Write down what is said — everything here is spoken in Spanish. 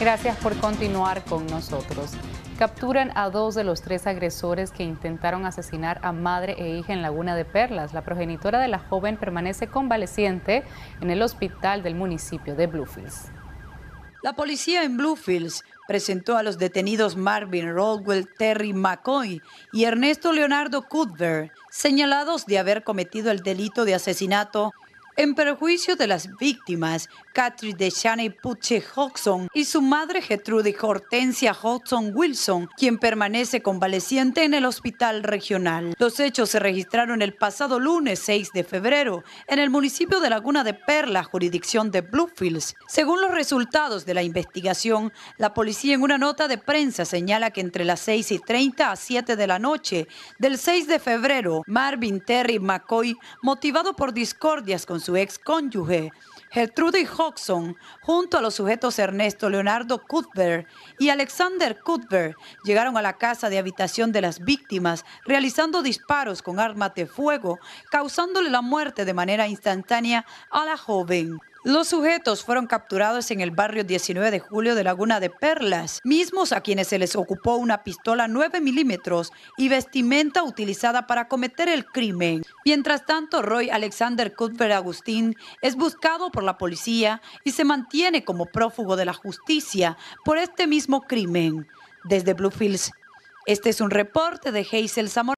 Gracias por continuar con nosotros. Capturan a dos de los tres agresores que intentaron asesinar a madre e hija en Laguna de Perlas. La progenitora de la joven permanece convaleciente en el hospital del municipio de Bluefields. La policía en Bluefields presentó a los detenidos Marvin Rodwell, Terry McCoy y Ernesto Leonardo Cuthbert, señalados de haber cometido el delito de asesinato en perjuicio de las víctimas, Catherine Shane Puche Hodgson y su madre Gertrude Hortensia Hodgson Wilson, quien permanece convaleciente en el hospital regional. Los hechos se registraron el pasado lunes 6 de febrero en el municipio de Laguna de Perla, jurisdicción de Bluefields. Según los resultados de la investigación, la policía en una nota de prensa señala que entre las 6 y 30 a 7 de la noche del 6 de febrero, Marvin Terry McCoy, motivado por discordias con su su ex cónyuge, Gertrude Hodgson, junto a los sujetos Ernesto Leonardo Cuthbert y Alexander Cuthbert, llegaron a la casa de habitación de las víctimas, realizando disparos con armas de fuego, causándole la muerte de manera instantánea a la joven. Los sujetos fueron capturados en el barrio 19 de julio de Laguna de Perlas, mismos a quienes se les ocupó una pistola 9 milímetros y vestimenta utilizada para cometer el crimen. Mientras tanto, Roy Alexander Cuthbert Agustín es buscado por la policía y se mantiene como prófugo de la justicia por este mismo crimen. Desde Bluefields, este es un reporte de Hazel Zamora.